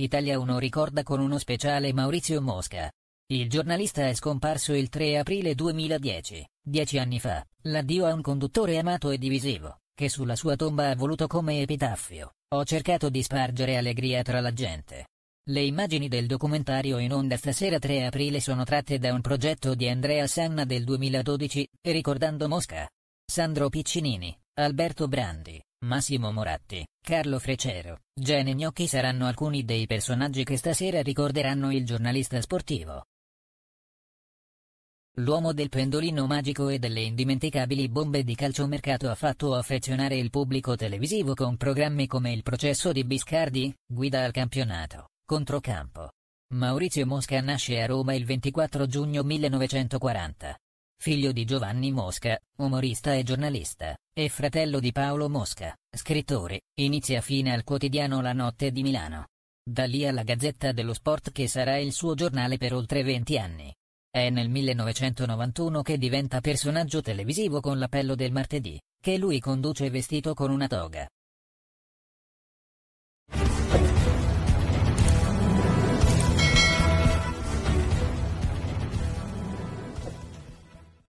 Italia 1 ricorda con uno speciale Maurizio Mosca. Il giornalista è scomparso il 3 aprile 2010, dieci anni fa, l'addio a un conduttore amato e divisivo, che sulla sua tomba ha voluto come epitaffio, ho cercato di spargere allegria tra la gente. Le immagini del documentario in onda stasera 3 aprile sono tratte da un progetto di Andrea Sanna del 2012, ricordando Mosca. Sandro Piccinini, Alberto Brandi, Massimo Moratti, Carlo Frecero, Gene Gnocchi saranno alcuni dei personaggi che stasera ricorderanno il giornalista sportivo. L'uomo del pendolino magico e delle indimenticabili bombe di calciomercato ha fatto affezionare il pubblico televisivo con programmi come Il processo di Biscardi, Guida al campionato, Controcampo. Maurizio Mosca nasce a Roma il 24 giugno 1940. Figlio di Giovanni Mosca, umorista e giornalista e fratello di Paolo Mosca, scrittore, inizia fine al quotidiano La Notte di Milano. Da lì alla Gazzetta dello Sport che sarà il suo giornale per oltre 20 anni. È nel 1991 che diventa personaggio televisivo con l'appello del martedì, che lui conduce vestito con una toga.